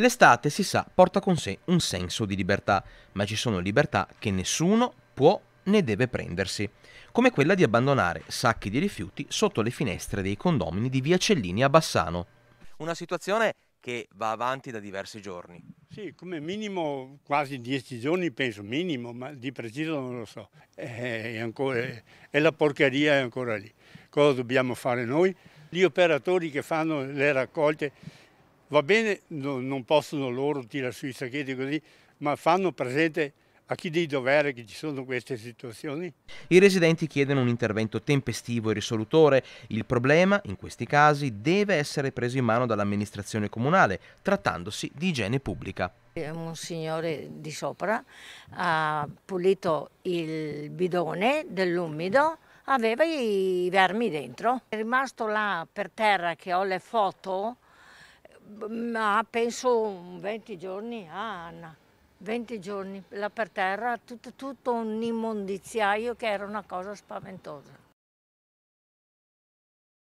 L'estate, si sa, porta con sé un senso di libertà, ma ci sono libertà che nessuno può né deve prendersi, come quella di abbandonare sacchi di rifiuti sotto le finestre dei condomini di via Cellini a Bassano. Una situazione che va avanti da diversi giorni. Sì, come minimo quasi dieci giorni penso, minimo, ma di preciso non lo so. Eh, è ancora, è la porcheria è ancora lì. Cosa dobbiamo fare noi? Gli operatori che fanno le raccolte Va bene, no, non possono loro tirare sui sacchetti così, ma fanno presente a chi di dovere che ci sono queste situazioni? I residenti chiedono un intervento tempestivo e risolutore. Il problema, in questi casi, deve essere preso in mano dall'amministrazione comunale, trattandosi di igiene pubblica. Eh, un signore di sopra ha pulito il bidone dell'umido, aveva i vermi dentro. È rimasto là per terra che ho le foto ma penso 20 giorni a Anna, 20 giorni là per terra, tutto, tutto un immondiziaio che era una cosa spaventosa.